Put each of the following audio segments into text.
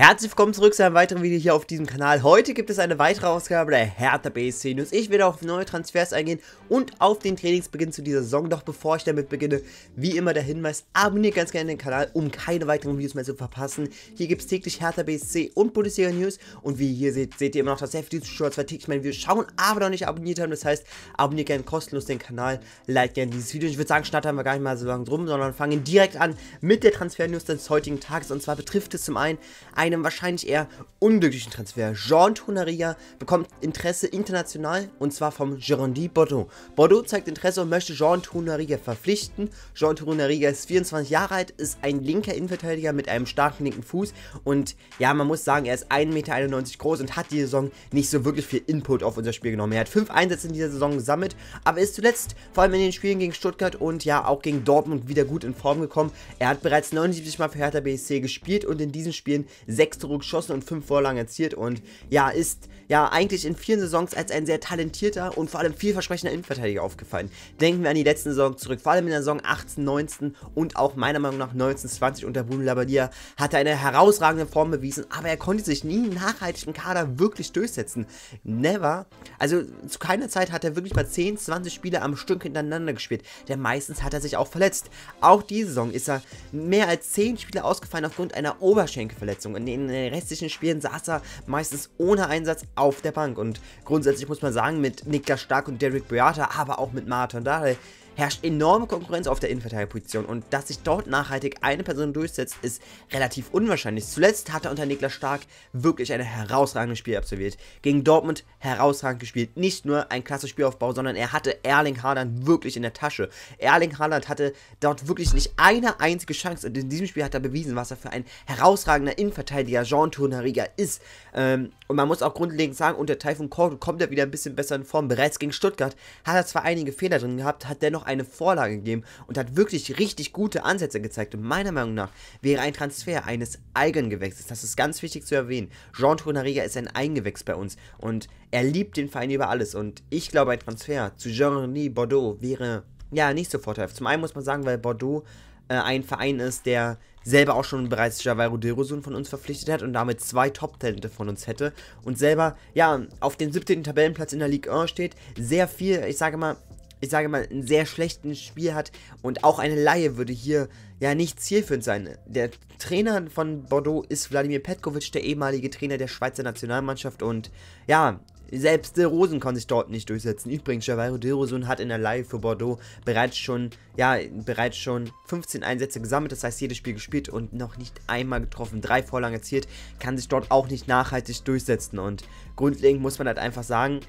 Herzlich willkommen zurück zu einem weiteren Video hier auf diesem Kanal. Heute gibt es eine weitere Ausgabe der Hertha BSC News. Ich werde auf neue Transfers eingehen und auf den Trainingsbeginn zu dieser Saison. Doch bevor ich damit beginne, wie immer der Hinweis, abonniert ganz gerne den Kanal, um keine weiteren Videos mehr zu verpassen. Hier gibt es täglich Hertha BSC und Bundesliga News. Und wie ihr hier seht, seht ihr immer noch, dass sehr viele Zuschauer zwar täglich meine Videos schauen, aber noch nicht abonniert haben. Das heißt, abonniert gerne kostenlos den Kanal, liked gerne dieses Video. Ich würde sagen, starten wir gar nicht mal so lange drum, sondern fangen direkt an mit der Transfer-News des heutigen Tages. Und zwar betrifft es zum einen ein einem wahrscheinlich eher unglücklichen Transfer. Jean Tonaria bekommt Interesse international und zwar vom Girondin Bordeaux. Bordeaux zeigt Interesse und möchte Jean Tonaria verpflichten. Jean Tonaria ist 24 Jahre alt, ist ein linker Innenverteidiger mit einem starken linken Fuß und ja, man muss sagen, er ist 1,91 Meter groß und hat die Saison nicht so wirklich viel Input auf unser Spiel genommen. Er hat fünf Einsätze in dieser Saison gesammelt, aber ist zuletzt vor allem in den Spielen gegen Stuttgart und ja auch gegen Dortmund wieder gut in Form gekommen. Er hat bereits 79 Mal für Hertha BSC gespielt und in diesen Spielen sechs Tore geschossen und fünf Vorlagen erzielt und ja, ist ja eigentlich in vielen Saisons als ein sehr talentierter und vor allem vielversprechender Innenverteidiger aufgefallen. Denken wir an die letzten Saison zurück, vor allem in der Saison 18, 19 und auch meiner Meinung nach 19, 20 unter Bruno Labbadia hat er eine herausragende Form bewiesen, aber er konnte sich nie nachhaltig im Kader wirklich durchsetzen. Never. Also zu keiner Zeit hat er wirklich mal 10, 20 Spiele am Stück hintereinander gespielt, denn meistens hat er sich auch verletzt. Auch diese Saison ist er mehr als 10 Spiele ausgefallen aufgrund einer Oberschenkelverletzung und den äh, restlichen Spielen saß er meistens ohne Einsatz auf der Bank. Und grundsätzlich muss man sagen, mit Niklas Stark und Derek Beata, aber auch mit Marathon Dahle, herrscht enorme Konkurrenz auf der Innenverteidigerposition und dass sich dort nachhaltig eine Person durchsetzt, ist relativ unwahrscheinlich. Zuletzt hat er unter Niklas Stark wirklich ein herausragendes Spiel absolviert. Gegen Dortmund herausragend gespielt. Nicht nur ein klassischer Spielaufbau, sondern er hatte Erling Haaland wirklich in der Tasche. Erling Haaland hatte dort wirklich nicht eine einzige Chance und in diesem Spiel hat er bewiesen, was er für ein herausragender Innenverteidiger Jean Tournariga ist. Ähm, und man muss auch grundlegend sagen, unter Taifun Kordo kommt er wieder ein bisschen besser in Form. Bereits gegen Stuttgart hat er zwar einige Fehler drin gehabt, hat dennoch eine Vorlage gegeben und hat wirklich richtig gute Ansätze gezeigt. Und meiner Meinung nach wäre ein Transfer eines Eigengewächses, das ist ganz wichtig zu erwähnen. Jean Tonariga ist ein Eigengewächs bei uns und er liebt den Verein über alles. Und ich glaube, ein Transfer zu Jean-René Bordeaux wäre ja nicht so vorteilhaft. Zum einen muss man sagen, weil Bordeaux äh, ein Verein ist, der selber auch schon bereits Javairo Derosun von uns verpflichtet hat und damit zwei Top-Talente von uns hätte und selber, ja, auf dem 17. Tabellenplatz in der Ligue 1 steht, sehr viel, ich sage mal, ich sage mal, ein sehr schlechtes Spiel hat und auch eine Laie würde hier ja nicht zielführend sein. Der Trainer von Bordeaux ist Wladimir Petkovic, der ehemalige Trainer der Schweizer Nationalmannschaft und ja, selbst De Rosen kann sich dort nicht durchsetzen. Übrigens, Javairo De Rosen hat in der Laie für Bordeaux bereits schon, ja, bereits schon 15 Einsätze gesammelt, das heißt jedes Spiel gespielt und noch nicht einmal getroffen. Drei Vorlagen erzielt, kann sich dort auch nicht nachhaltig durchsetzen und grundlegend muss man halt einfach sagen,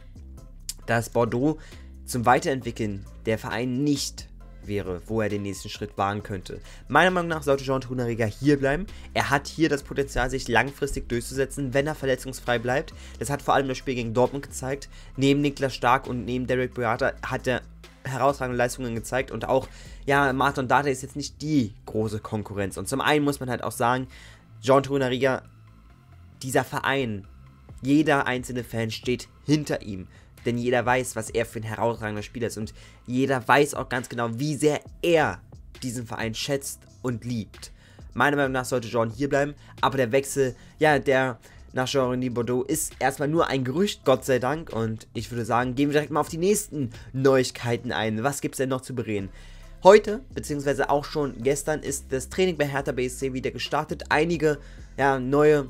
dass Bordeaux zum Weiterentwickeln der Verein nicht wäre, wo er den nächsten Schritt wagen könnte. Meiner Meinung nach sollte Jean Tunariga hier bleiben. Er hat hier das Potenzial, sich langfristig durchzusetzen, wenn er verletzungsfrei bleibt. Das hat vor allem das Spiel gegen Dortmund gezeigt. Neben Niklas Stark und neben Derek Boyata hat er herausragende Leistungen gezeigt und auch, ja, Martin Data ist jetzt nicht die große Konkurrenz. Und zum einen muss man halt auch sagen, Jean Tunariga, dieser Verein, jeder einzelne Fan steht hinter ihm. Denn jeder weiß, was er für ein herausragender Spieler ist. Und jeder weiß auch ganz genau, wie sehr er diesen Verein schätzt und liebt. Meiner Meinung nach sollte Jean hier bleiben, aber der Wechsel, ja, der nach Jordan Bordeaux ist erstmal nur ein Gerücht, Gott sei Dank. Und ich würde sagen, gehen wir direkt mal auf die nächsten Neuigkeiten ein. Was gibt es denn noch zu bereden? Heute, beziehungsweise auch schon gestern, ist das Training bei Hertha BSC wieder gestartet. Einige ja, neue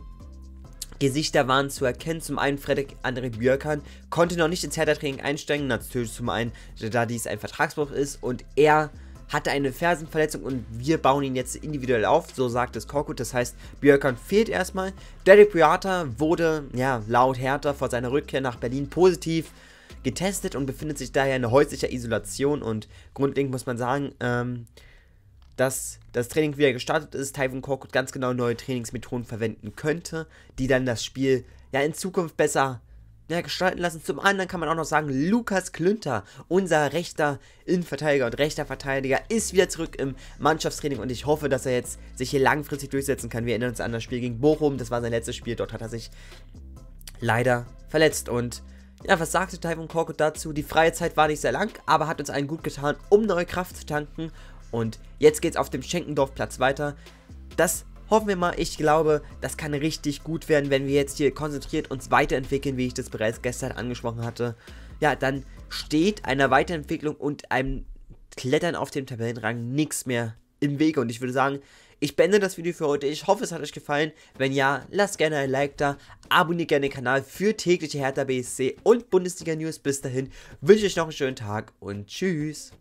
Gesichter waren zu erkennen. Zum einen Frederik André Björkan konnte noch nicht ins Hertha-Training einsteigen, natürlich zum einen, da dies ein Vertragsbruch ist und er hatte eine Fersenverletzung und wir bauen ihn jetzt individuell auf, so sagt es Korkut. Das heißt, Björkan fehlt erstmal. Derek Boyata wurde, ja, laut Hertha vor seiner Rückkehr nach Berlin positiv getestet und befindet sich daher in häuslicher Isolation und grundlegend muss man sagen, ähm, dass das Training wieder gestartet ist, Tyvon Korkut ganz genau neue Trainingsmethoden verwenden könnte, die dann das Spiel ja in Zukunft besser ja, gestalten lassen. Zum anderen kann man auch noch sagen, Lukas Klünter, unser rechter Innenverteidiger und rechter Verteidiger, ist wieder zurück im Mannschaftstraining und ich hoffe, dass er jetzt sich hier langfristig durchsetzen kann. Wir erinnern uns an das Spiel gegen Bochum, das war sein letztes Spiel, dort hat er sich leider verletzt und ja, was sagte Taifun Korkut dazu? Die freie Zeit war nicht sehr lang, aber hat uns einen gut getan, um neue Kraft zu tanken und jetzt geht's auf dem Schenkendorfplatz weiter. Das hoffen wir mal. Ich glaube, das kann richtig gut werden, wenn wir jetzt hier konzentriert uns weiterentwickeln, wie ich das bereits gestern angesprochen hatte. Ja, dann steht einer Weiterentwicklung und einem Klettern auf dem Tabellenrang nichts mehr im Wege. Und ich würde sagen, ich beende das Video für heute. Ich hoffe, es hat euch gefallen. Wenn ja, lasst gerne ein Like da. Abonniert gerne den Kanal für tägliche Hertha BSC und Bundesliga News. Bis dahin wünsche ich noch einen schönen Tag und tschüss.